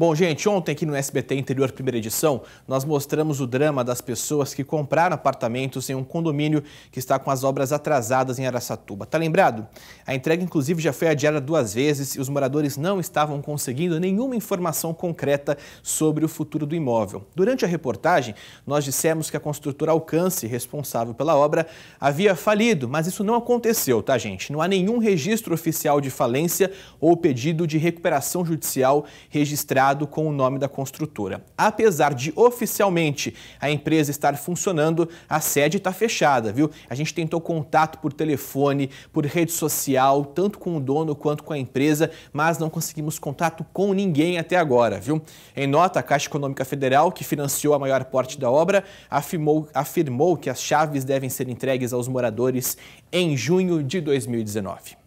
Bom, gente, ontem aqui no SBT Interior Primeira Edição, nós mostramos o drama das pessoas que compraram apartamentos em um condomínio que está com as obras atrasadas em Araçatuba. Tá lembrado? A entrega, inclusive, já foi adiada duas vezes e os moradores não estavam conseguindo nenhuma informação concreta sobre o futuro do imóvel. Durante a reportagem, nós dissemos que a construtora Alcance, responsável pela obra, havia falido, mas isso não aconteceu, tá, gente? Não há nenhum registro oficial de falência ou pedido de recuperação judicial registrado com o nome da construtora. Apesar de oficialmente a empresa estar funcionando, a sede está fechada, viu? A gente tentou contato por telefone, por rede social, tanto com o dono quanto com a empresa, mas não conseguimos contato com ninguém até agora, viu? Em nota, a Caixa Econômica Federal, que financiou a maior parte da obra, afirmou, afirmou que as chaves devem ser entregues aos moradores em junho de 2019.